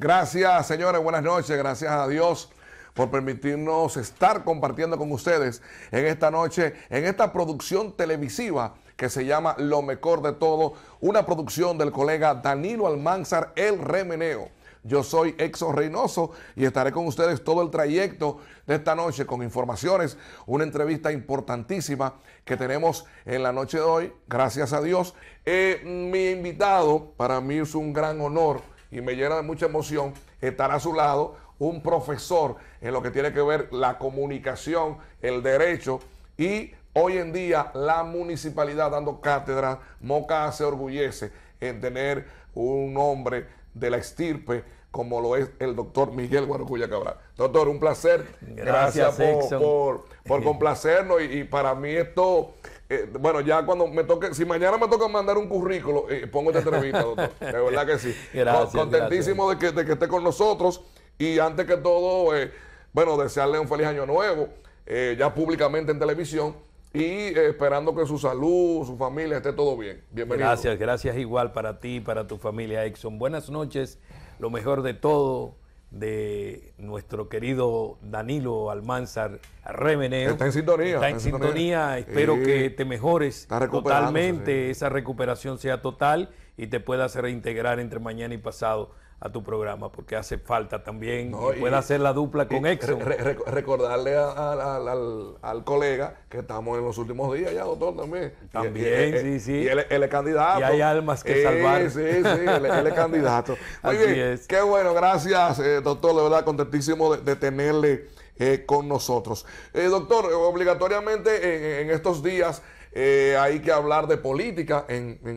Gracias, señores. Buenas noches. Gracias a Dios por permitirnos estar compartiendo con ustedes en esta noche, en esta producción televisiva que se llama Lo Mejor de Todo, una producción del colega Danilo Almanzar, El Remeneo. Yo soy Exo Reynoso y estaré con ustedes todo el trayecto de esta noche con informaciones, una entrevista importantísima que tenemos en la noche de hoy, gracias a Dios. Eh, mi invitado, para mí es un gran honor y me llena de mucha emoción estar a su lado un profesor en lo que tiene que ver la comunicación, el derecho y hoy en día la municipalidad dando cátedra, Moca se orgullece en tener un hombre de la estirpe como lo es el doctor Miguel Guarocuya Cabral. Doctor, un placer. Gracias, por, por, complacernos y, y para mí esto eh, bueno, ya cuando me toque, si mañana me toca mandar un currículo, eh, pongo esta entrevista, doctor. De verdad que sí. Contentísimo De, que, esté con nosotros y antes que todo, eh, bueno, desearle un feliz año nuevo, ya públicamente en televisión y esperando que su salud, su familia esté todo bien. Bienvenido. Gracias, gracias igual para ti, para tu familia, Exxon. Buenas noches, lo mejor de todo de nuestro querido Danilo Almanzar Remeneo. Está en sintonía. Está en, sintonía. Espero que te mejores totalmente, esa recuperación sea total y te puedas reintegrar entre mañana y pasado a tu programa porque hace falta también que y, pueda hacer la dupla con Exxon. recordarle al, colega que estamos en los últimos días ya, doctor, también. También, eh, sí, sí. él, es candidato. Y hay almas que salvar. Sí, sí, él, es candidato. Muy bien, qué bueno, gracias, eh, doctor, de verdad, contentísimo de, tenerle eh, con nosotros. doctor, obligatoriamente en, estos días hay que hablar de política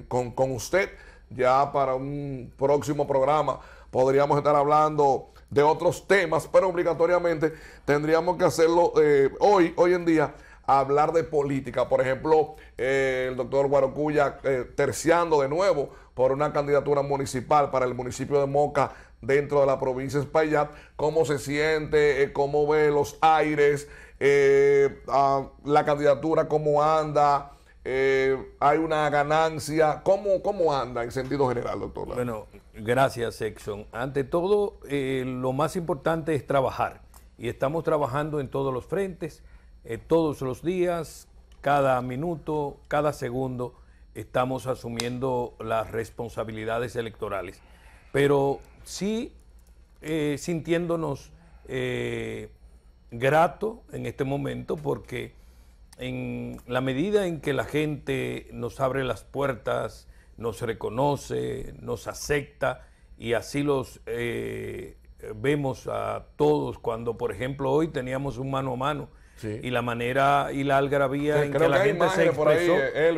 con, con usted. Ya para un próximo programa podríamos estar hablando de otros temas, pero obligatoriamente tendríamos que hacerlo eh, hoy, hoy en día, hablar de política. Por ejemplo, eh, el doctor Guarocuya eh, terciando de nuevo por una candidatura municipal para el municipio de Moca dentro de la provincia de Espaillat, cómo se siente, cómo ve los aires, ah, la candidatura, cómo anda, eh, hay una ganancia. ¿Cómo, ¿Cómo anda en sentido general, doctor? Bueno, gracias, Exxon Ante todo, eh, lo más importante es trabajar. Y estamos trabajando en todos los frentes, eh, todos los días, cada minuto, cada segundo, estamos asumiendo las responsabilidades electorales. Pero sí sintiéndonos grato en este momento porque en la medida en que la gente nos abre las puertas, nos reconoce, nos acepta, y así los eh, vemos a todos cuando, por ejemplo, hoy teníamos un mano a mano. Y la manera y la algarabía en que la gente se expresó,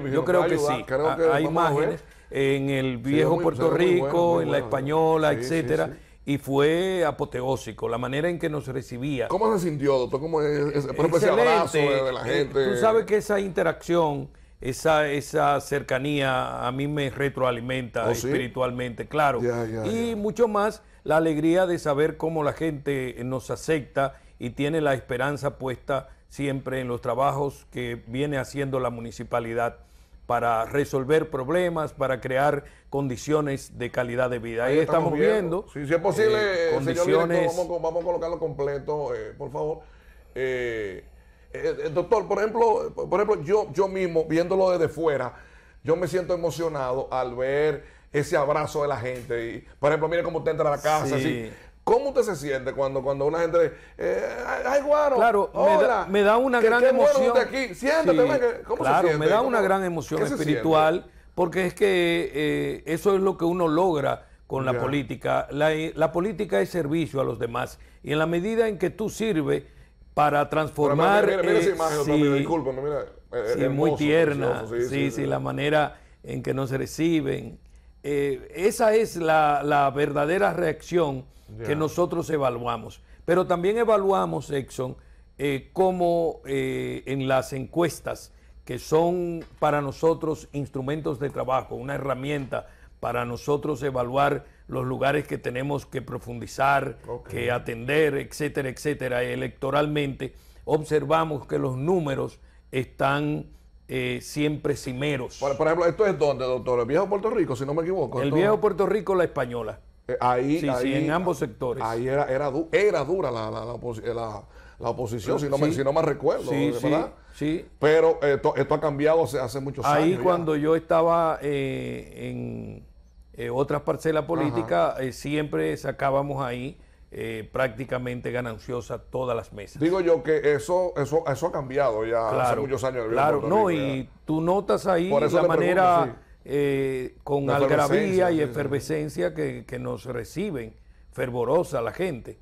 yo creo que sí, hay imágenes en el viejo Puerto Rico, en la española, etcétera, y fue apoteósico la manera en que nos recibía. ¿Cómo se sintió, doctor? ¿Cómo es, ese abrazo de, la eh, gente? Tú sabes que esa interacción, esa, esa cercanía a mí me retroalimenta oh, espiritualmente, claro. y mucho más la alegría de saber cómo la gente nos acepta y tiene la esperanza puesta siempre en los trabajos que viene haciendo la municipalidad para resolver problemas, para crear condiciones de calidad de vida. Ahí, estamos, viendo. si es posible, eh, eh, señor vamos, a colocarlo completo, eh, por favor. Eh, doctor, por ejemplo, por ejemplo yo, yo mismo, viéndolo desde fuera, yo me siento emocionado al ver ese abrazo de la gente. Y, por ejemplo, mire cómo usted entra a la casa, así, ¿Cómo usted se siente cuando, cuando una gente eh, ay, guaro, Claro, me, da, una gran emoción. Aquí. Siéntate, claro, me da una gran emoción espiritual, porque es que eh, eso es lo que uno logra con la política. La, política es servicio a los demás. Y en la medida en que tú sirves para transformar... Mira, esa muy tierna. sí, la manera en que nos reciben. Eh, esa es la, verdadera reacción que nosotros evaluamos. Pero también evaluamos, Exxon, eh, como eh, en las encuestas, que son para nosotros instrumentos de trabajo, una herramienta para nosotros evaluar los lugares que tenemos que profundizar, que atender, etcétera, etcétera. Electoralmente observamos que los números están eh, siempre cimeros. Por, ejemplo, ¿esto es donde doctor? ¿El viejo Puerto Rico, si no me equivoco? El viejo Puerto Rico, la española. Eh, ahí, en ambos sectores. Ahí era, era, dura la, la, la, oposición, si no, me, si no me recuerdo, ¿verdad? Sí, Pero esto, esto ha cambiado hace, hace muchos ahí años. Ahí cuando yo estaba eh, en otras parcelas políticas, siempre sacábamos ahí eh, prácticamente gananciosa todas las mesas. Digo yo que eso, eso, eso ha cambiado ya hace muchos años. Claro, no, y tú notas ahí la manera eh, con algarabía y efervescencia Que, nos reciben fervorosa la gente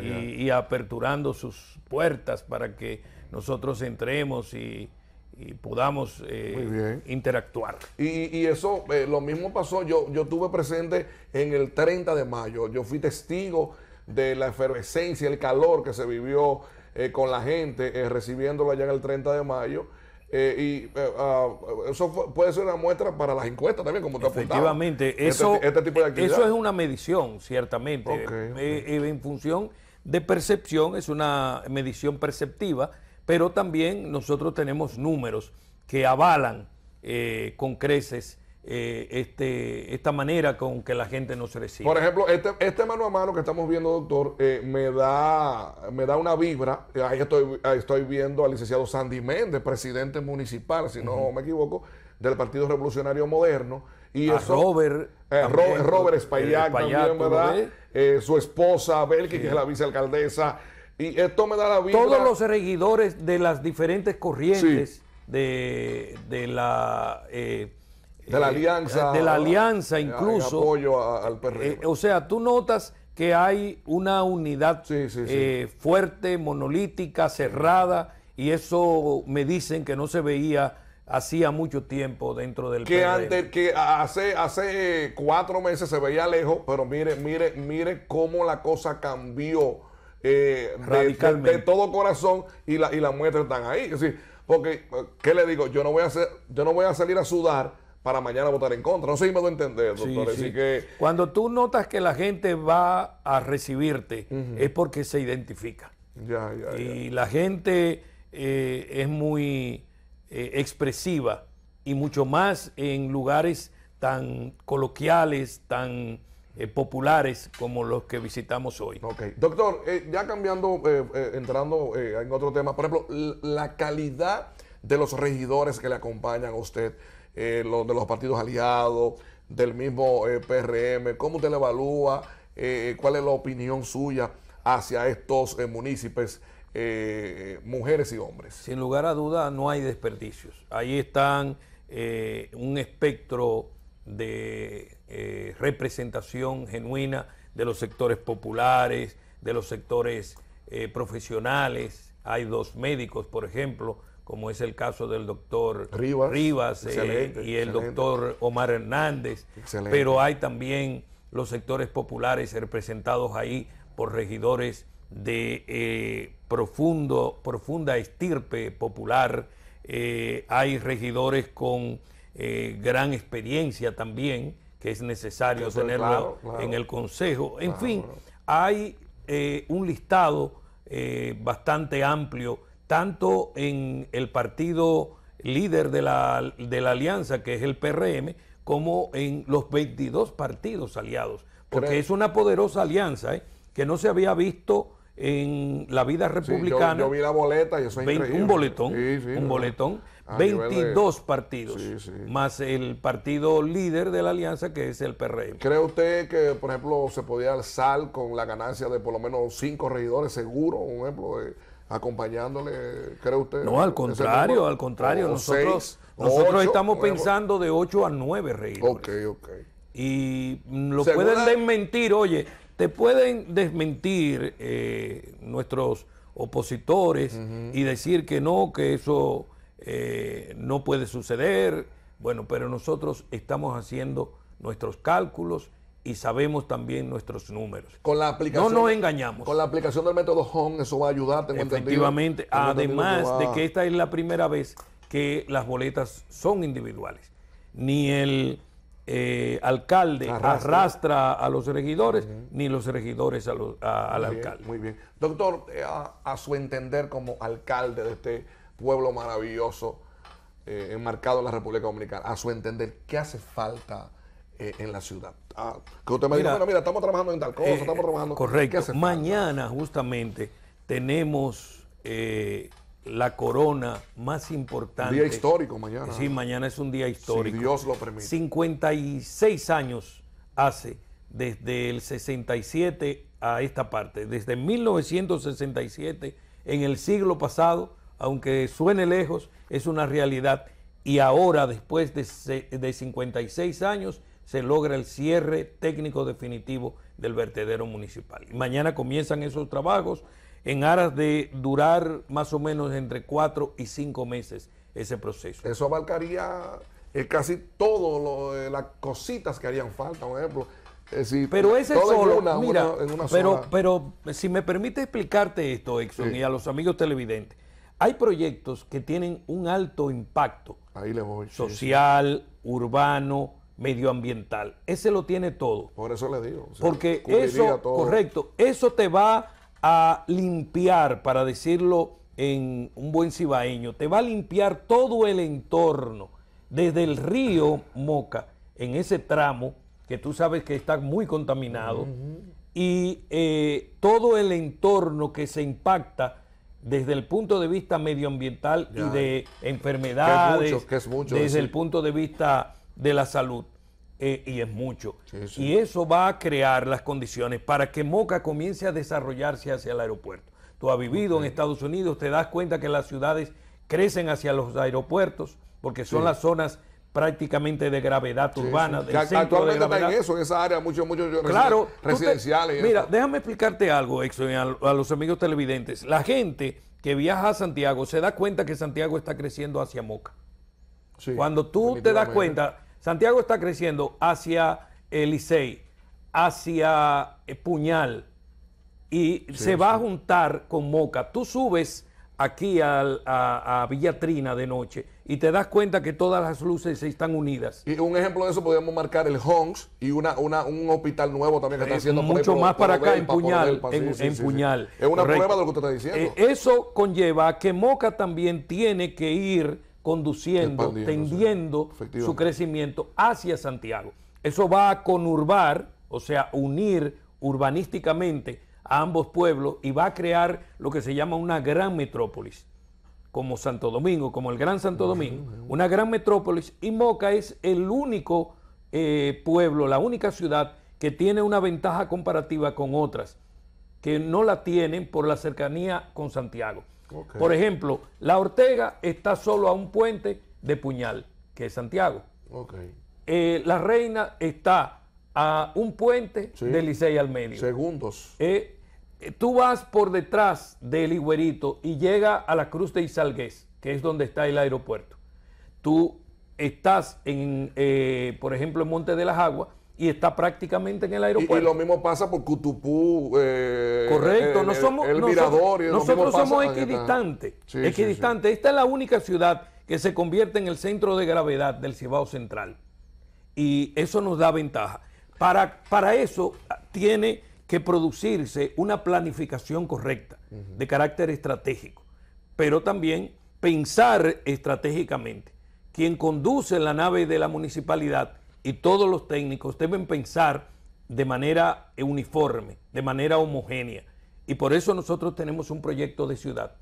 y, aperturando sus puertas para que nosotros entremos y, y podamos eh, interactuar. Y, y eso, lo mismo pasó, yo, yo estuve presente en el 30 de mayo, yo fui testigo de la efervescencia, el calor que se vivió eh, con la gente recibiéndola eh, recibiéndolo allá en el 30 de mayo. Eh, y ah, eso puede ser una muestra para las encuestas también, como te Efectivamente, este eso, este, tipo de eso es una medición, ciertamente. y en función de percepción, es una medición perceptiva, pero también nosotros tenemos números que avalan con creces eh, este, esta manera con que la gente no le recibe. Por ejemplo, este, este, mano a mano que estamos viendo, doctor, eh, me, da, me da una vibra. Ahí estoy, estoy viendo al licenciado Sandy Méndez, presidente municipal, si no me equivoco, del Partido Revolucionario Moderno. Y a Robert. Robert, su esposa, Belki, que es la vicealcaldesa. Y esto me da la vibra. Todos los regidores de las diferentes corrientes de, de, la eh, de la eh, alianza. De la alianza incluso. apoyo al eh, eh, o sea, tú notas que hay una unidad fuerte, monolítica, cerrada, y eso me dicen que no se veía hacía mucho tiempo dentro del que antes que hace hace cuatro meses se veía lejos pero mire mire mire cómo la cosa cambió Radicalmente. De, todo corazón y las muestras están ahí porque qué le digo yo no voy a yo no voy a salir a sudar para mañana votar en contra. No sé si me a entender, doctor. que... Cuando tú notas que la gente va a recibirte, es porque se identifica. Ya, ya, y la gente eh, es muy eh, expresiva y mucho más en lugares tan coloquiales, tan eh, populares como los que visitamos hoy. Ok, doctor, ya cambiando, entrando en otro tema, por ejemplo, la calidad de los regidores que le acompañan a usted. Eh, de los partidos aliados, del mismo eh, PRM? ¿Cómo usted le evalúa? Eh, ¿Cuál es la opinión suya hacia estos municipios, mujeres y hombres? Sin lugar a duda, no hay desperdicios. Ahí están un espectro de representación genuina de los sectores populares, de los sectores profesionales. Hay dos médicos, por ejemplo, como es el caso del doctor Rivas, eh, y el doctor Omar Hernández, pero hay también los sectores populares representados ahí por regidores de eh, profundo, profunda estirpe popular, eh, hay regidores con gran experiencia también, que es necesario tenerla tenerlo en el Consejo. En fin, hay un listado bastante amplio tanto en el partido líder de la, de la alianza, que es el PRM, como en los 22 partidos aliados. Porque es una poderosa alianza ¿eh? que no se había visto en la vida republicana. yo, vi la boleta y Un boletón, un boletón. 22 partidos, más el partido líder de la alianza que es el PRM. ¿Cree usted que, por ejemplo, se podía alzar con la ganancia de por lo menos cinco regidores seguros? un ejemplo, de, acompañándole, cree usted? No, al contrario, al contrario. Oh, nosotros, nosotros estamos pensando de 8 a 9 regidores. Ok, ok. Y lo pueden desmentir, oye, te pueden desmentir eh, nuestros opositores y decir que no, que eso eh, no puede suceder. Bueno, pero nosotros estamos haciendo nuestros cálculos y sabemos también nuestros números. Con la aplicación. No nos engañamos. Con la aplicación del método Home, eso va a ayudar, Efectivamente, además de que esta es la primera vez que las boletas son individuales. Ni el eh, alcalde arrastra. a los regidores, ni los regidores al alcalde. muy bien. Doctor, eh, a, su entender como alcalde de este pueblo maravilloso, eh, enmarcado en la República Dominicana, a su entender, ¿qué hace falta? Eh, en la ciudad. Ah, que usted me mira, bueno, mira, estamos trabajando en tal cosa, eh, estamos trabajando. Correcto. Mañana, justamente, tenemos eh, la corona más importante. Día histórico mañana. Sí, mañana es un día histórico. Si Dios lo permite. 56 años hace desde el 67 a esta parte, desde 1967, en el siglo pasado, aunque suene lejos, es una realidad. Y ahora, después de 56 años, se logra el cierre técnico definitivo del vertedero municipal. mañana comienzan esos trabajos en aras de durar más o menos entre cuatro y cinco meses ese proceso. Eso abarcaría eh, casi todas eh, las cositas que harían falta, por ejemplo. Eh, pero ese solo, pero, pero si me permite explicarte esto, Exxon, y a los amigos televidentes, hay proyectos que tienen un alto impacto social, urbano, medioambiental. Ese lo tiene todo. Por eso le digo. Porque eso, correcto, eso te va a limpiar, para decirlo en un buen cibaeño, te va a limpiar todo el entorno, desde el río Moca, en ese tramo que tú sabes que está muy contaminado, y eh, todo el entorno que se impacta desde el punto de vista medioambiental y de enfermedades, desde el punto de vista de la salud. Eh, y es mucho. Y eso va a crear las condiciones para que Moca comience a desarrollarse hacia el aeropuerto. Tú has vivido en Estados Unidos, te das cuenta que las ciudades crecen hacia los aeropuertos porque son las zonas prácticamente de gravedad urbana. actualmente en eso, en esa área, muchos, muchos claro, residenciales. mira, déjame explicarte algo, Exxon, a los amigos televidentes. La gente que viaja a Santiago se da cuenta que Santiago está creciendo hacia Moca. Cuando tú te das cuenta Santiago está creciendo hacia Licey, hacia eh, Puñal y se va a juntar con Moca. Tú subes aquí a, a, Villa Villatrina de noche y te das cuenta que todas las luces están unidas. Y un ejemplo de eso podríamos marcar el Hongs y una, un hospital nuevo también que está eh, haciendo. mucho más para acá, en Puñal. En, Puñal. es una prueba de lo que usted está diciendo. Eh, eso conlleva que Moca también tiene que ir conduciendo, tendiendo su crecimiento hacia Santiago. Eso va a conurbar, o sea, unir urbanísticamente a ambos pueblos y va a crear lo que se llama una gran metrópolis, como Santo Domingo, como el Gran Santo Domingo, una gran metrópolis y Moca es el único eh, pueblo, la única ciudad que tiene una ventaja comparativa con otras, que no la tienen por la cercanía con Santiago. Por ejemplo, la Ortega está solo a un puente de Puñal, que es Santiago. Eh, la Reina está a un puente de Licey al medio. Segundos. Eh, tú vas por detrás del Iguerito y llega a la Cruz de Isalgués, que es donde está el aeropuerto. Tú estás, en, eh, por ejemplo, en Monte de las Aguas y está prácticamente en el aeropuerto. Y, lo mismo pasa por Cutupú. Eh, Correcto, el, no somos, el, mirador nosotros, somos equidistantes. Esta es la única ciudad que se convierte en el centro de gravedad del Cibao Central. Y eso nos da ventaja. Para, para eso ah, tiene que producirse una planificación correcta de carácter estratégico, pero también pensar estratégicamente. Quien conduce la nave de la municipalidad y todos los técnicos deben pensar de manera uniforme, de manera homogénea. Y por eso nosotros tenemos un proyecto de ciudad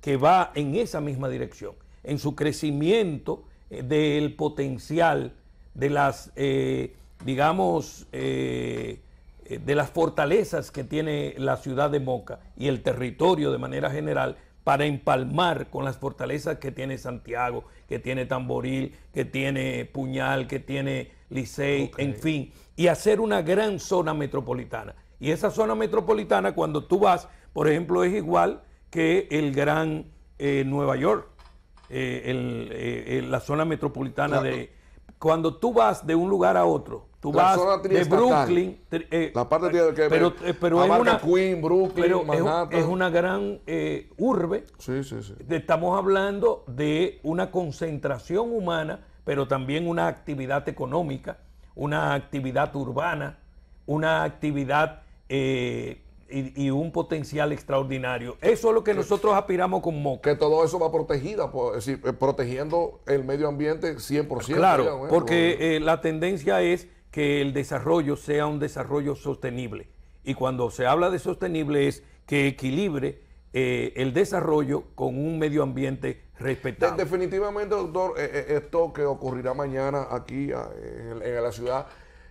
que va en esa misma dirección, en su crecimiento eh, del potencial de las, eh, digamos, eh, de las fortalezas que tiene la ciudad de Moca y el territorio de manera general para empalmar con las fortalezas que tiene Santiago, que tiene Tamboril, que tiene Puñal, que tiene Licey, en fin, y hacer una gran zona metropolitana. Y esa zona metropolitana, cuando tú vas, por ejemplo, es igual que el gran eh, Nueva York, eh, eh, la zona metropolitana de cuando tú vas de un lugar a otro, tú vas de Brooklyn, eh, la eh, que pero, es una gran eh, urbe. Sí, sí, sí. Estamos hablando de una concentración humana, pero también una actividad económica, una actividad urbana, una actividad y, un potencial extraordinario. Eso es lo que nosotros aspiramos con MOC. Que todo eso va protegida, pues, eh, protegiendo el medio ambiente 100%. Claro, ¿eh? porque eh, la tendencia es que el desarrollo sea un desarrollo sostenible. Y cuando se habla de sostenible es que equilibre el desarrollo con un medio ambiente respetable. definitivamente, doctor, esto que ocurrirá mañana aquí ah, en la ciudad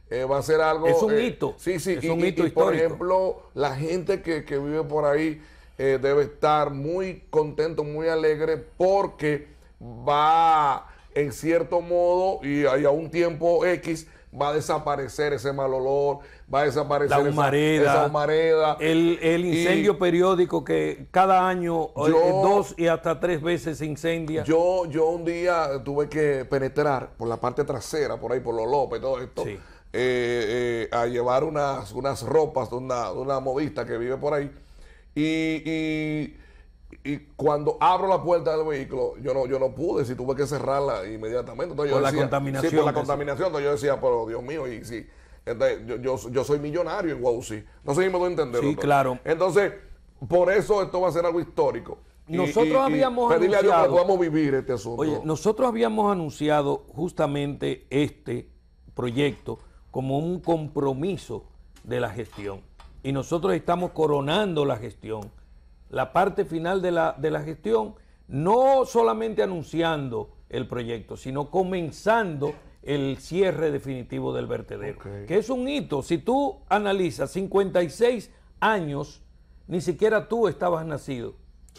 eh, va a ser algo. Es un eh, hito. sí, sí, es un hito histórico. Por ejemplo, la gente que, vive por ahí eh, debe estar muy contento, muy alegre, porque va, en cierto modo, y, a un tiempo X, va a desaparecer ese mal olor, va a desaparecer la humareda, esa, humareda. El, incendio periódico que cada año dos y hasta tres veces se incendia. Yo, yo un día tuve que penetrar por la parte trasera, por ahí, por los López, todo esto. Eh, eh, a llevar unas, unas ropas de una, de una modista que vive por ahí. Y, y, cuando abro la puerta del vehículo, yo no, yo no pude, si tuve que cerrarla inmediatamente. por la contaminación. Sí, por la contaminación. Entonces yo decía, pero Dios mío, y sí. yo, yo, yo soy millonario en Wausi. No sé si me doy a entender. Sí, claro. Entonces, por eso esto va a ser algo histórico. Nosotros habíamos anunciado, vivir este nosotros habíamos anunciado justamente este proyecto como un compromiso de la gestión. Y nosotros estamos coronando la gestión, la parte final de la, de la gestión, no solamente anunciando el proyecto, sino comenzando el cierre definitivo del vertedero, que es un hito. Si tú analizas 56 años, ni siquiera tú estabas nacido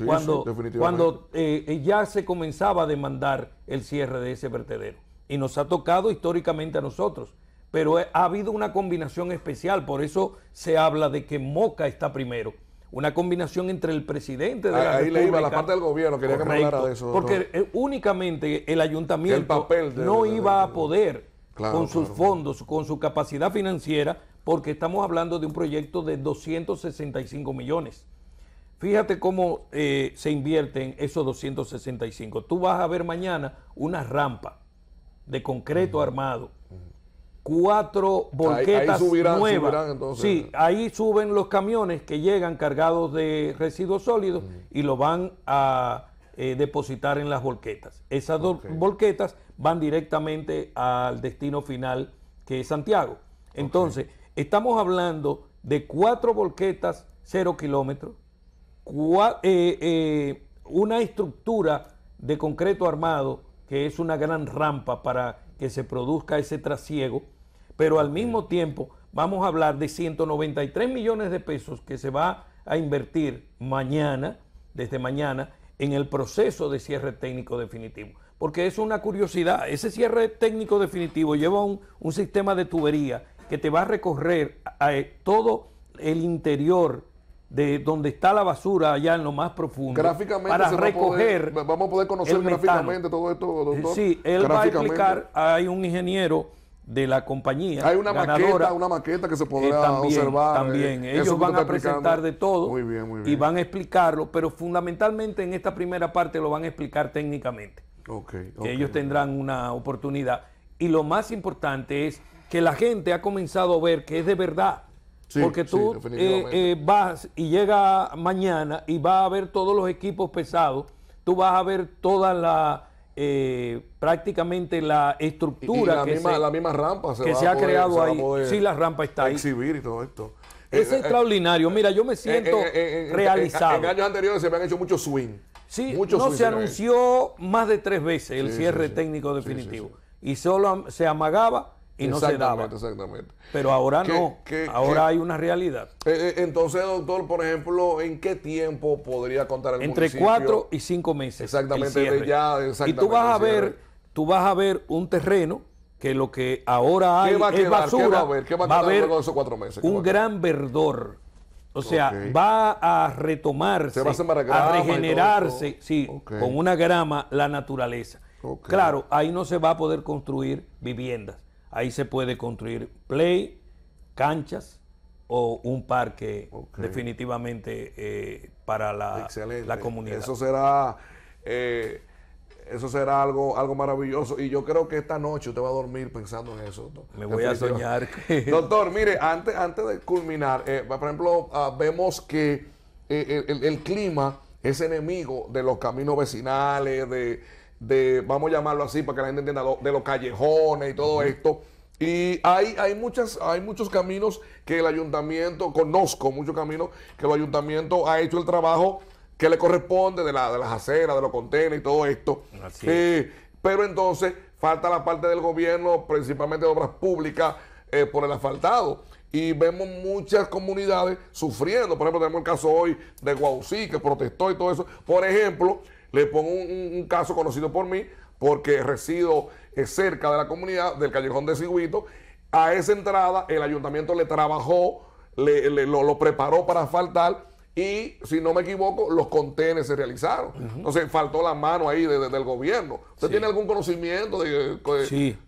cuando, cuando eh, ya se comenzaba a demandar el cierre de ese vertedero. Y nos ha tocado históricamente a nosotros pero ha habido una combinación especial, por eso se habla de que Moca está primero. Una combinación entre el presidente de la Ahí le iba la parte del gobierno, quería que me hablara de eso. Porque eh, únicamente el ayuntamiento no iba a poder con sus fondos, con su capacidad financiera, porque estamos hablando de un proyecto de 265 millones. Fíjate cómo eh, se invierten esos 265. Tú vas a ver mañana una rampa de concreto armado cuatro volquetas ahí subirán, nuevas. Sí, ahí suben los camiones que llegan cargados de residuos sólidos y lo van a eh, depositar en las volquetas. Esas dos volquetas van directamente al destino final que es Santiago. Entonces, estamos hablando de cuatro volquetas, cero kilómetros, eh, eh, una estructura de concreto armado que es una gran rampa para que se produzca ese trasiego, pero al mismo tiempo vamos a hablar de 193 millones de pesos que se va a invertir mañana, desde mañana, en el proceso de cierre técnico definitivo. Porque es una curiosidad, ese cierre técnico definitivo lleva un, sistema de tubería que te va a recorrer a, eh, todo el interior de donde está la basura allá en lo más profundo gráficamente para recoger. vamos a poder conocer gráficamente todo esto, doctor. Sí, él va a explicar, hay un ingeniero de la compañía. Hay una maqueta, una maqueta que se eh, podrá observar. También, eh, ellos van a presentar de todo y van a explicarlo, pero fundamentalmente en esta primera parte lo van a explicar técnicamente. Okay, Ellos tendrán una oportunidad. Y lo más importante es que la gente ha comenzado a ver que es de verdad porque tú eh, eh, vas y llega mañana y vas a ver todos los equipos pesados, tú vas a ver toda la eh, prácticamente la estructura la que, misma, se, rampa que se ha creado ahí. Sí, la rampa está ahí. Exhibir y todo esto. Es extraordinario. Mira, yo me siento realizado. En, años anteriores se me han hecho muchos swings. Sí, no se anunció más de tres veces el cierre técnico definitivo. Y solo se amagaba y no se daba. Exactamente. Pero ahora no, ahora hay una realidad. Eh, eh, entonces, doctor, por ejemplo, ¿en qué tiempo podría contar el Entre cuatro y cinco meses. Exactamente, Y tú vas a ver, tú vas a ver un terreno que lo que ahora hay es basura. va a haber? ¿Qué va a, esos cuatro meses? Un gran verdor. O sea, va a retomarse, a, regenerarse, con una grama la naturaleza. Claro, ahí no se va a poder construir viviendas Ahí se puede construir play, canchas o un parque definitivamente eh, para la, comunidad. Eso será, eh, eso será algo, algo maravilloso. Y yo creo que esta noche usted va a dormir pensando en eso. Me voy a soñar. Doctor, mire, antes, antes de culminar, eh, por ejemplo, ah, vemos que el clima es enemigo de los caminos vecinales, de de, vamos a llamarlo así para que la gente entienda, de los callejones y todo esto. Y hay, hay, muchas, hay muchos caminos que el ayuntamiento, conozco muchos caminos que el ayuntamiento ha hecho el trabajo que le corresponde de, la, de las aceras, de los contenedores y todo esto. pero entonces falta la parte del gobierno, principalmente de obras públicas, eh, por el asfaltado y vemos muchas comunidades sufriendo. Por ejemplo, tenemos el caso hoy de Guausí, que protestó y todo eso. Por ejemplo, le pongo un, caso conocido por mí, porque resido eh, cerca de la comunidad del Callejón de Ciguito. A esa entrada el ayuntamiento le trabajó, le, lo, lo preparó para asfaltar y, si no me equivoco, los contenes se realizaron. Entonces, faltó la mano ahí de, del gobierno. ¿Usted tiene algún conocimiento de,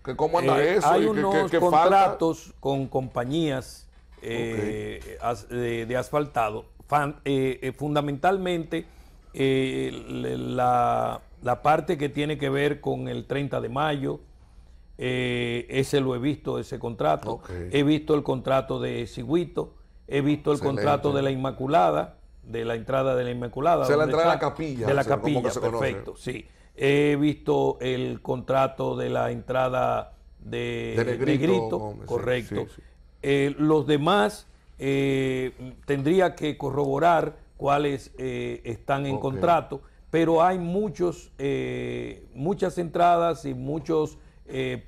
que cómo anda eh, eso? Hay unos contratos con compañías eh, de, asfaltado. Eh, fundamentalmente, la, parte que tiene que ver con el 30 de mayo, ese lo he visto, ese contrato. He visto el contrato de Siguito he visto el contrato de la Inmaculada, de la entrada de la Inmaculada. O sea, la entrada de la capilla. De la capilla, perfecto, sí. He visto el contrato de la entrada de, Grito. correcto. Eh, los demás eh, tendría que corroborar cuáles eh, están en contrato, pero hay muchos, muchas entradas y muchos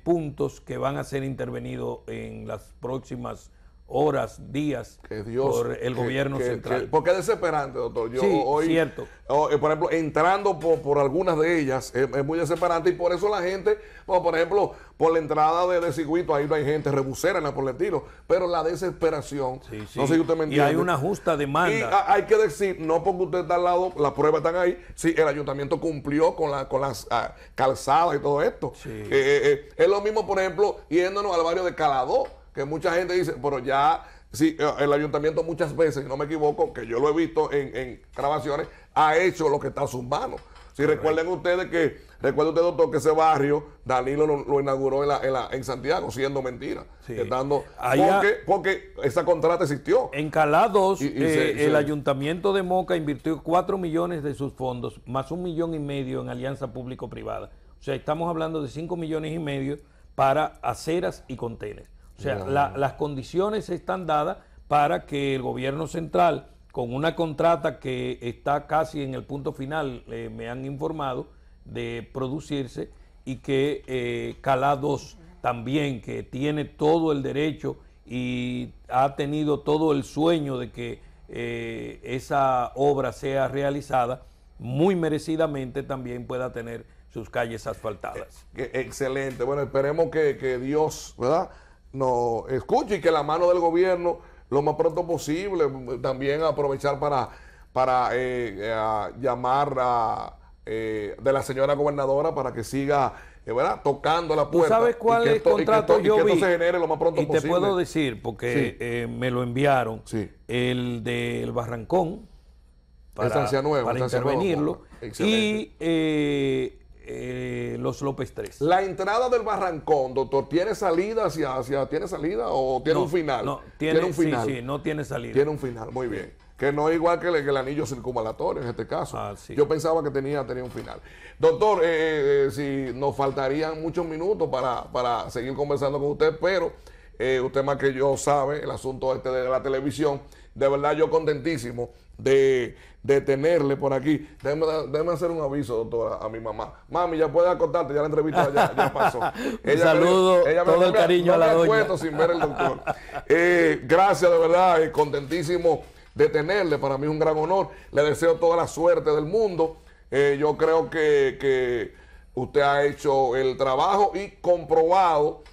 puntos que van a ser intervenidos en las próximas horas, días por el gobierno central. porque es desesperante, doctor. Yo cierto. Eh, por ejemplo, entrando por, algunas de ellas es, muy desesperante y por eso la gente, por ejemplo, por la entrada de, circuito, ahí no hay gente rebusera en la tiro, pero la desesperación, no sé si usted me entiende. Y hay una justa demanda. Y hay que decir, no porque usted está al lado, las pruebas están ahí, si el ayuntamiento cumplió con, las ah, calzadas y todo esto. Eh, eh, es lo mismo, por ejemplo, yéndonos al barrio de Calado que mucha gente dice, pero ya, sí, eh, el ayuntamiento muchas veces, si no me equivoco, que yo lo he visto en, grabaciones, ha hecho lo que está a sus manos. Si recuerden ustedes que, recuerden ustedes, doctor, que ese barrio Danilo lo, inauguró en, Santiago, siendo mentira. porque, porque, esa contrata existió. En Calados, eh, el ayuntamiento de Moca invirtió 4 millones de sus fondos, más un millón y medio en alianza público-privada. O sea, estamos hablando de 5 millones y medio para aceras y contenes. O sea, las condiciones están dadas para que el gobierno central, con una contrata que está casi en el punto final, eh, me han informado, de producirse, y que eh, Calá 2 también, que tiene todo el derecho y ha tenido todo el sueño de que eh, esa obra sea realizada, muy merecidamente también pueda tener sus calles asfaltadas. Eh, excelente. Bueno, esperemos que, que Dios, ¿verdad? no escuche y que la mano del gobierno lo más pronto posible, también aprovechar para, para eh, eh, llamar a, eh, de la señora gobernadora para que siga tocando la puerta. sabes cuál es el contrato? yo que se genere lo más pronto posible. Y te puedo decir, porque me lo enviaron, el del Barrancón, para, Nueva, para intervenirlo, y eh, los López tres La entrada del Barrancón, doctor, ¿tiene salida hacia, hacia tiene salida o tiene un final? No, tiene, un final. Sí, sí, no tiene salida. Tiene un final, muy bien. Que no es igual que el, anillo circunvalatorio en este caso. Ah, yo pensaba que tenía, tenía un final. Doctor, eh, eh, si nos faltarían muchos minutos para, para seguir conversando con usted, pero usted más que yo sabe el asunto este de la televisión. De verdad, yo contentísimo de, detenerle por aquí. Déjeme, hacer un aviso, doctora, a mi mamá. Mami, ya puedes acostarte, ya la entrevista ya, pasó. Ella todo el cariño la sin ver el doctor. Eh, gracias, de verdad, eh, contentísimo de tenerle. Para mí es un gran honor. Le deseo toda la suerte del mundo. Eh, yo creo que, que, usted ha hecho el trabajo y comprobado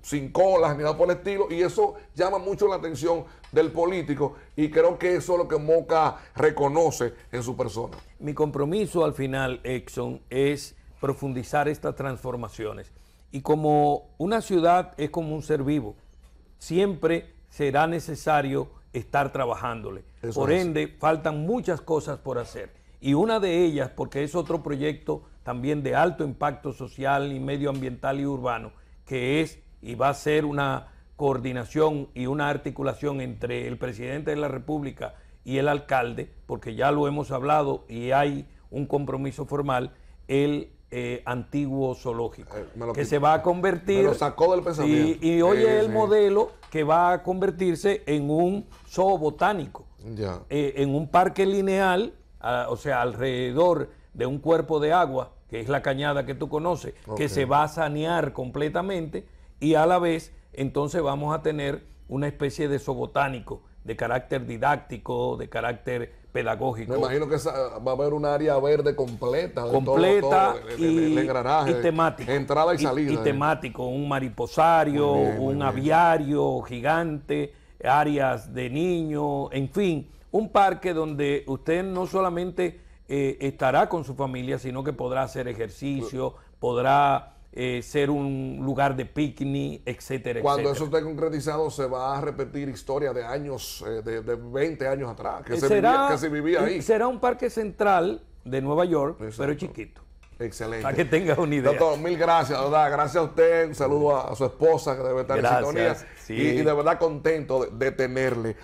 sin colas ni nada por el estilo. Y eso llama mucho la atención del político y creo que eso es lo que Moca reconoce en su persona. Mi compromiso al final, Exxon, es profundizar estas transformaciones. Y como una ciudad es como un ser vivo, siempre será necesario estar trabajándole. por ende, faltan muchas cosas por hacer. Y una de ellas, porque es otro proyecto también de alto impacto social y medioambiental y urbano, que es y va a ser una coordinación y una articulación entre el presidente de la República y el alcalde, porque ya lo hemos hablado y hay un compromiso formal, el eh, antiguo zoológico, eh, que se va a convertir... lo sacó del pensamiento. Y, hoy es el modelo que va a convertirse en un zoo botánico, eh, en un parque lineal, o sea, alrededor de un cuerpo de agua, que es la cañada que tú conoces, que se va a sanear completamente y a la vez entonces vamos a tener una especie de sobotánico de carácter didáctico, de carácter pedagógico. Me imagino que va a haber un área verde completa. De completa todo, todo, y, el, engranaje, temático. Entrada y salida. Y, ¿eh? temático, un mariposario, un aviario gigante, áreas de niños, en fin, un parque donde usted no solamente eh, estará con su familia, sino que podrá hacer ejercicio, podrá eh, ser un lugar de picnic, etcétera, Cuando eso esté concretizado, se va a repetir historia de años, eh, de, 20 años atrás, eh, que, se vivía, ahí. Será un parque central de Nueva York, pero chiquito. Excelente. Para que tenga una idea. Doctor, mil gracias, Gracias a usted. Un saludo a, su esposa que debe estar en sintonía. Y, de verdad contento de tenerle.